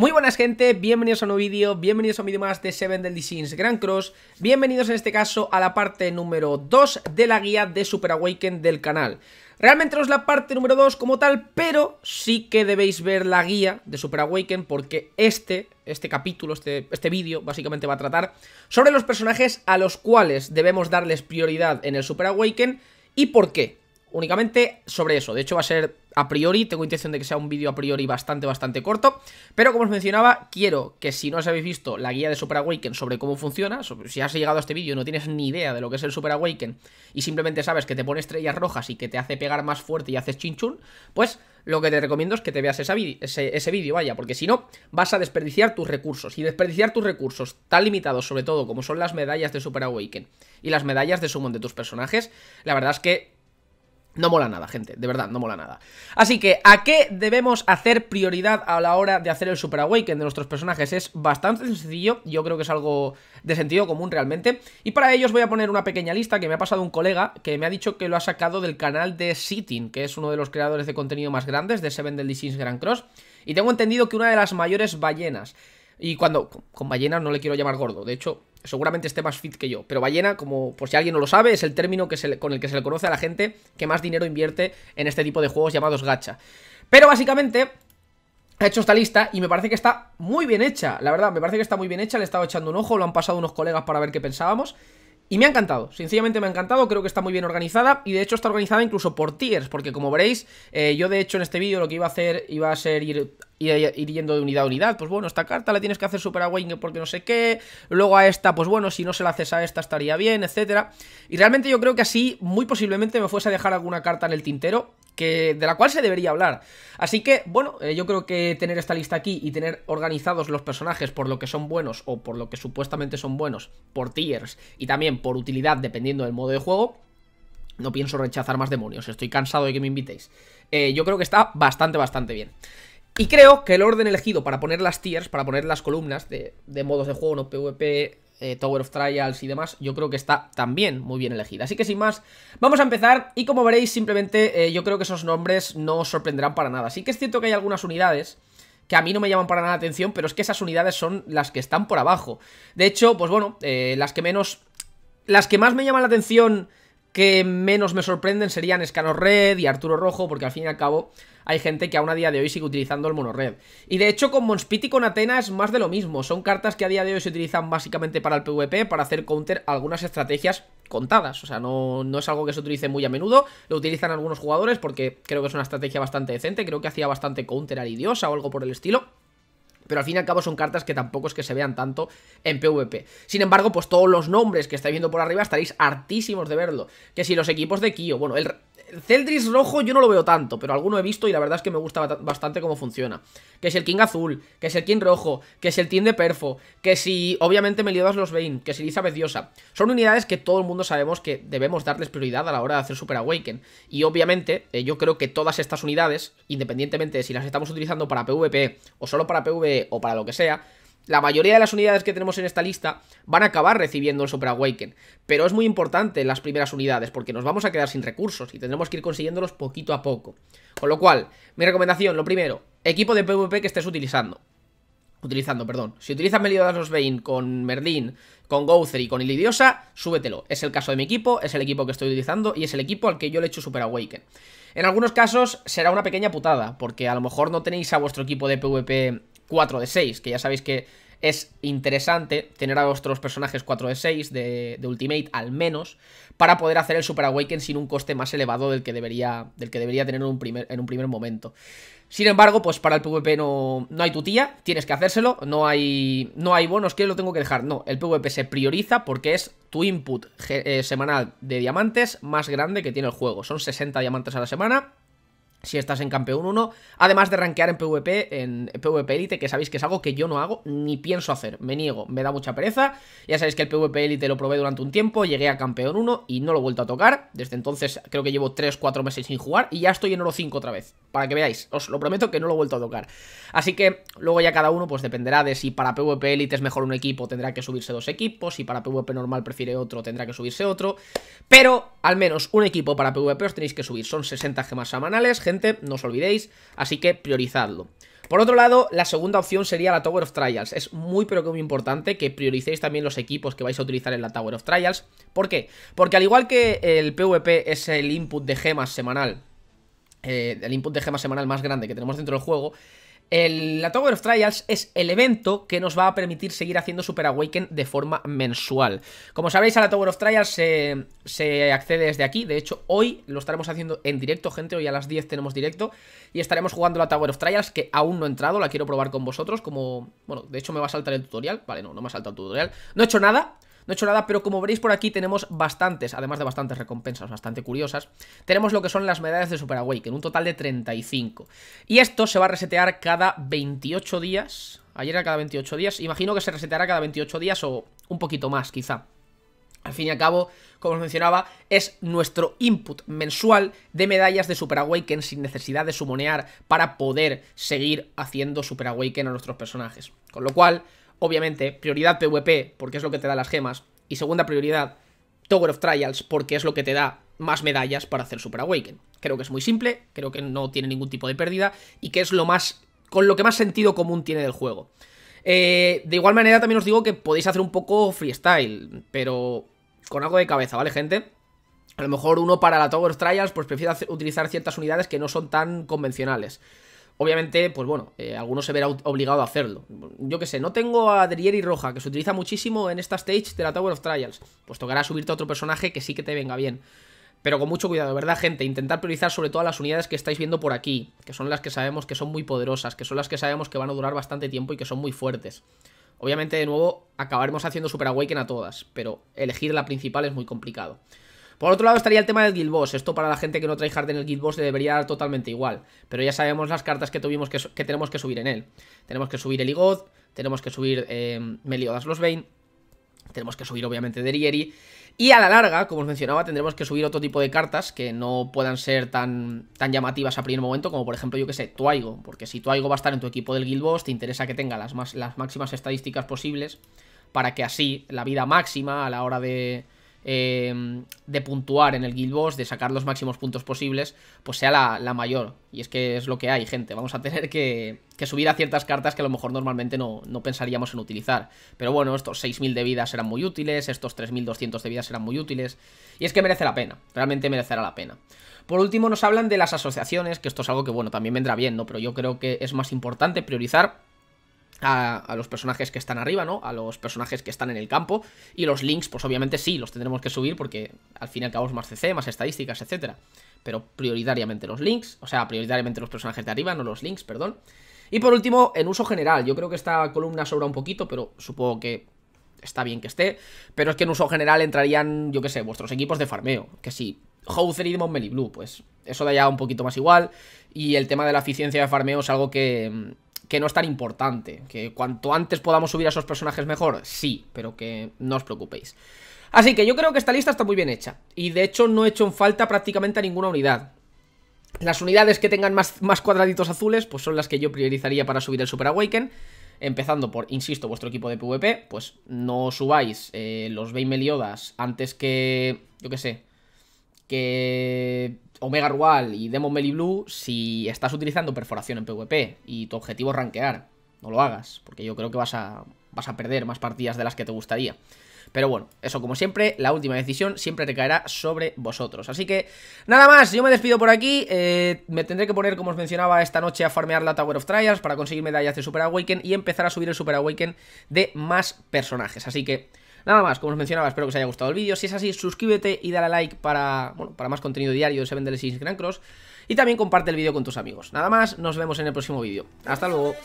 Muy buenas gente, bienvenidos a un nuevo vídeo, bienvenidos a un vídeo más de Seven Deadly Sins Grand Cross Bienvenidos en este caso a la parte número 2 de la guía de Super Awaken del canal Realmente no es la parte número 2 como tal, pero sí que debéis ver la guía de Super Awaken porque este, este capítulo, este, este vídeo básicamente va a tratar sobre los personajes a los cuales debemos darles prioridad en el Super Awaken y por qué únicamente sobre eso. De hecho, va a ser a priori, tengo intención de que sea un vídeo a priori bastante, bastante corto. Pero como os mencionaba, quiero que si no os habéis visto la guía de Super Awaken sobre cómo funciona, si has llegado a este vídeo y no tienes ni idea de lo que es el Super Awaken y simplemente sabes que te pone estrellas rojas y que te hace pegar más fuerte y haces chinchun, pues lo que te recomiendo es que te veas ese, ese vídeo, vaya, porque si no, vas a desperdiciar tus recursos. Y desperdiciar tus recursos tan limitados, sobre todo como son las medallas de Super Awaken y las medallas de summon de tus personajes, la verdad es que no mola nada, gente, de verdad, no mola nada. Así que, ¿a qué debemos hacer prioridad a la hora de hacer el Super Awaken de nuestros personajes? Es bastante sencillo, yo creo que es algo de sentido común realmente. Y para ello os voy a poner una pequeña lista que me ha pasado un colega que me ha dicho que lo ha sacado del canal de Sitting, que es uno de los creadores de contenido más grandes de Seven Deadly Sins Grand Cross. Y tengo entendido que una de las mayores ballenas, y cuando, con ballenas no le quiero llamar gordo, de hecho seguramente esté más fit que yo. Pero ballena, como por si alguien no lo sabe, es el término que con el que se le conoce a la gente que más dinero invierte en este tipo de juegos llamados gacha. Pero básicamente ha hecho esta lista y me parece que está muy bien hecha, la verdad, me parece que está muy bien hecha, le he estado echando un ojo, lo han pasado unos colegas para ver qué pensábamos y me ha encantado, sencillamente me ha encantado, creo que está muy bien organizada y de hecho está organizada incluso por tiers, porque como veréis, eh, yo de hecho en este vídeo lo que iba a hacer iba a ser ir, yendo de unidad a unidad, pues bueno, esta carta la tienes que hacer super away porque no sé qué, luego a esta, pues bueno, si no se la haces a esta estaría bien, etcétera. Y realmente yo creo que así muy posiblemente me fuese a dejar alguna carta en el tintero de la cual se debería hablar. Así que, bueno, eh, yo creo que tener esta lista aquí y tener organizados los personajes por lo que son buenos o por lo que supuestamente son buenos, por tiers y también por utilidad dependiendo del modo de juego, no pienso rechazar más demonios, estoy cansado de que me invitéis. Eh, yo creo que está bastante, bastante bien. Y creo que el orden elegido para poner las tiers, para poner las columnas de, de modos de juego, no PvP, eh, Tower of Trials y demás, yo creo que está también muy bien elegida. Así que sin más, vamos a empezar y como veréis simplemente eh, yo creo que esos nombres no os sorprenderán para nada. Sí que es cierto que hay algunas unidades que a mí no me llaman para nada la atención, pero es que esas unidades son las que están por abajo. De hecho, pues bueno, eh, las que menos... Las que más me llaman la atención que menos me sorprenden serían Escano Red y Arturo Rojo, porque al fin y al cabo hay gente que aún a día de hoy sigue utilizando el mono red. Y de hecho con Monspit y con Atena es más de lo mismo, son cartas que a día de hoy se utilizan básicamente para el PvP, para hacer counter algunas estrategias contadas, o sea, no, no es algo que se utilice muy a menudo, lo utilizan algunos jugadores porque creo que es una estrategia bastante decente, creo que hacía bastante counter a Lidiosa o algo por el estilo... Pero al fin y al cabo son cartas que tampoco es que se vean tanto en PvP. Sin embargo, pues todos los nombres que estáis viendo por arriba estaréis hartísimos de verlo. Que si los equipos de Kio, bueno, el, Celdris rojo yo no lo veo tanto, pero alguno he visto y la verdad es que me gusta bastante cómo funciona. Que si el King azul, que si el King rojo, que si el King de perfo, que si obviamente Meliodas los Bane, que si Elizabeth Diosa. Son unidades que todo el mundo sabemos que debemos darles prioridad a la hora de hacer Super Awaken. Y obviamente eh, yo creo que todas estas unidades, independientemente de si las estamos utilizando para PvP o solo para PvE o para lo que sea, la mayoría de las unidades que tenemos en esta lista van a acabar recibiendo el Super Awaken. Pero es muy importante las primeras unidades, porque nos vamos a quedar sin recursos y tendremos que ir consiguiéndolos poquito a poco. Con lo cual, mi recomendación, lo primero, equipo de PvP que estés utilizando. Utilizando, perdón. Si utilizas Meliodas Vein con Merlin, con Gouther y con Ilidiosa, súbetelo. Es el caso de mi equipo, es el equipo que estoy utilizando y es el equipo al que yo le echo Super Awaken. En algunos casos será una pequeña putada, porque a lo mejor no tenéis a vuestro equipo de PvP 4 de 6, que ya sabéis que es interesante tener a vuestros personajes 4 de 6 de, Ultimate al menos para poder hacer el Super Awaken sin un coste más elevado del que debería, del que debería tener en un, primer, en un primer momento. Sin embargo, pues para el PvP no, no hay tutía, tienes que hacérselo, no hay, no hay bonos que lo tengo que dejar, no, el PvP se prioriza porque es tu input eh, semanal de diamantes más grande que tiene el juego, son 60 diamantes a la semana si estás en campeón 1, además de rankear en PvP, en PvP Elite, que sabéis que es algo que yo no hago ni pienso hacer, me niego, me da mucha pereza, ya sabéis que el PvP Elite lo probé durante un tiempo, llegué a campeón 1 y no lo he vuelto a tocar, desde entonces creo que llevo 3-4 meses sin jugar y ya estoy en oro 5 otra vez, para que veáis, os lo prometo que no lo he vuelto a tocar, así que luego ya cada uno pues dependerá de si para PvP Elite es mejor un equipo tendrá que subirse dos equipos, si para PvP normal prefiere otro tendrá que subirse otro, pero al menos un equipo para PvP os tenéis que subir, son 60 gemas semanales, no os olvidéis, así que priorizadlo. Por otro lado, la segunda opción sería la Tower of Trials. Es muy pero que muy importante que prioricéis también los equipos que vais a utilizar en la Tower of Trials. ¿Por qué? Porque al igual que el PvP es el input de gemas semanal, eh, el input de gemas semanal más grande que tenemos dentro del juego, el, la Tower of Trials es el evento que nos va a permitir seguir haciendo Super Awaken de forma mensual. Como sabéis, a la Tower of Trials se, se, accede desde aquí. De hecho, hoy lo estaremos haciendo en directo, gente. Hoy a las 10 tenemos directo. Y estaremos jugando la Tower of Trials, que aún no he entrado. La quiero probar con vosotros. Como... Bueno, de hecho me va a saltar el tutorial. Vale, no, no me ha saltado el tutorial. No he hecho nada no he hecho nada, pero como veréis por aquí tenemos bastantes, además de bastantes recompensas bastante curiosas, tenemos lo que son las medallas de Super Awaken, un total de 35. Y esto se va a resetear cada 28 días, ayer era cada 28 días, imagino que se reseteará cada 28 días o un poquito más quizá. Al fin y al cabo, como os mencionaba, es nuestro input mensual de medallas de Super Awaken sin necesidad de sumonear para poder seguir haciendo Super Awaken a nuestros personajes. Con lo cual, obviamente, prioridad PvP, porque es lo que te da las gemas, y segunda prioridad, Tower of Trials, porque es lo que te da más medallas para hacer Super Awaken. Creo que es muy simple, creo que no tiene ningún tipo de pérdida, y que es lo más. con lo que más sentido común tiene del juego. Eh, de igual manera, también os digo que podéis hacer un poco freestyle, pero con algo de cabeza, ¿vale, gente? A lo mejor uno para la Tower of Trials, pues prefiere utilizar ciertas unidades que no son tan convencionales. Obviamente, pues bueno, algunos eh, alguno se verá obligado a hacerlo. Yo que sé, no tengo a Drieri Roja, que se utiliza muchísimo en esta stage de la Tower of Trials. Pues tocará subirte a otro personaje que sí que te venga bien. Pero con mucho cuidado, ¿verdad, gente? Intentar priorizar sobre todo las unidades que estáis viendo por aquí, que son las que sabemos que son muy poderosas, que son las que sabemos que van a durar bastante tiempo y que son muy fuertes. Obviamente, de nuevo, acabaremos haciendo Super Awaken a todas, pero elegir la principal es muy complicado. Por otro lado estaría el tema del Guild Boss. Esto para la gente que no trae hard en el Guild Boss debería dar totalmente igual. Pero ya sabemos las cartas que, tuvimos que, tenemos que subir en él. Tenemos que subir Igoth, tenemos que subir em, Meliodas los Bane, tenemos que subir obviamente Derieri. Y a la larga, como os mencionaba, tendremos que subir otro tipo de cartas que no puedan ser tan, tan llamativas a primer momento, como por ejemplo, yo que sé, Tuaigo. Porque si Tuaigo va a estar en tu equipo del Guild Boss, te interesa que tenga las, las máximas estadísticas posibles para que así la vida máxima a la hora de eh, de puntuar en el Guild Boss, de sacar los máximos puntos posibles, pues sea la, la mayor. Y es que es lo que hay, gente. Vamos a tener que, que subir a ciertas cartas que a lo mejor normalmente no, no pensaríamos en utilizar. Pero bueno, estos 6.000 de vida serán muy útiles, estos 3.200 de vida serán muy útiles. Y es que merece la pena, realmente merecerá la pena. Por último, nos hablan de las asociaciones, que esto es algo que, bueno, también vendrá bien, ¿no? Pero yo creo que es más importante priorizar a, los personajes que están arriba, ¿no? A los personajes que están en el campo. Y los links, pues obviamente sí, los tendremos que subir porque al fin y al cabo es más CC, más estadísticas, etc. Pero prioritariamente los links, o sea, prioritariamente los personajes de arriba, no los links, perdón. Y por último, en uso general. Yo creo que esta columna sobra un poquito, pero supongo que está bien que esté. Pero es que en uso general entrarían, yo qué sé, vuestros equipos de farmeo. Que sí, Houser y Demon Blue, pues eso da ya un poquito más igual. Y el tema de la eficiencia de farmeo es algo que que no es tan importante. Que cuanto antes podamos subir a esos personajes mejor, sí, pero que no os preocupéis. Así que yo creo que esta lista está muy bien hecha. Y de hecho no he hecho en falta prácticamente a ninguna unidad. Las unidades que tengan más, más cuadraditos azules, pues son las que yo priorizaría para subir el Super Awaken. Empezando por, insisto, vuestro equipo de PvP, pues no subáis eh, los Bane Meliodas antes que, yo qué sé, que Omega Rual y Demon Melly Blue si estás utilizando perforación en PvP y tu objetivo es rankear. No lo hagas, porque yo creo que vas a, vas a perder más partidas de las que te gustaría. Pero bueno, eso como siempre, la última decisión siempre recaerá sobre vosotros. Así que, nada más, yo me despido por aquí. Eh, me tendré que poner, como os mencionaba, esta noche a farmear la Tower of Trials para conseguir medallas de Super Awaken y empezar a subir el Super Awaken de más personajes. Así que... Nada más, como os mencionaba, espero que os haya gustado el vídeo. Si es así, suscríbete y dale a like para, para más contenido diario de Seven Deadly Sins Grand Cross. Y también comparte el vídeo con tus amigos. Nada más, nos vemos en el próximo vídeo. Hasta luego.